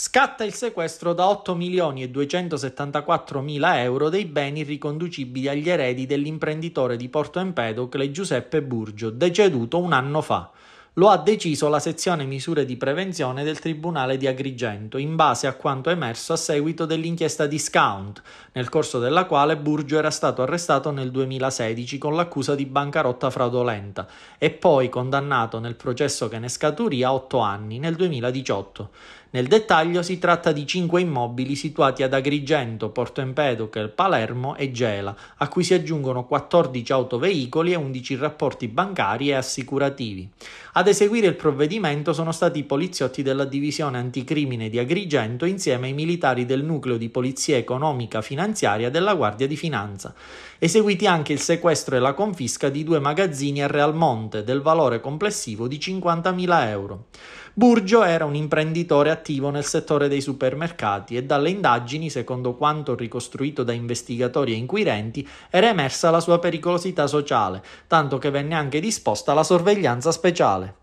Scatta il sequestro da 8 milioni e 274 mila euro dei beni riconducibili agli eredi dell'imprenditore di Porto Empedocle Giuseppe Burgio, deceduto un anno fa. Lo ha deciso la sezione misure di prevenzione del Tribunale di Agrigento, in base a quanto emerso a seguito dell'inchiesta Discount, nel corso della quale Burgio era stato arrestato nel 2016 con l'accusa di bancarotta fraudolenta e poi condannato nel processo che ne scaturì a 8 anni nel 2018. Nel dettaglio si tratta di cinque immobili situati ad Agrigento, Porto Empedocle, Palermo e Gela, a cui si aggiungono 14 autoveicoli e 11 rapporti bancari e assicurativi. Ad ad eseguire il provvedimento sono stati i poliziotti della divisione anticrimine di Agrigento insieme ai militari del nucleo di polizia economica finanziaria della Guardia di Finanza, eseguiti anche il sequestro e la confisca di due magazzini a Real Monte del valore complessivo di 50.000 euro. Burgio era un imprenditore attivo nel settore dei supermercati e dalle indagini, secondo quanto ricostruito da investigatori e inquirenti, era emersa la sua pericolosità sociale, tanto che venne anche disposta la sorveglianza speciale.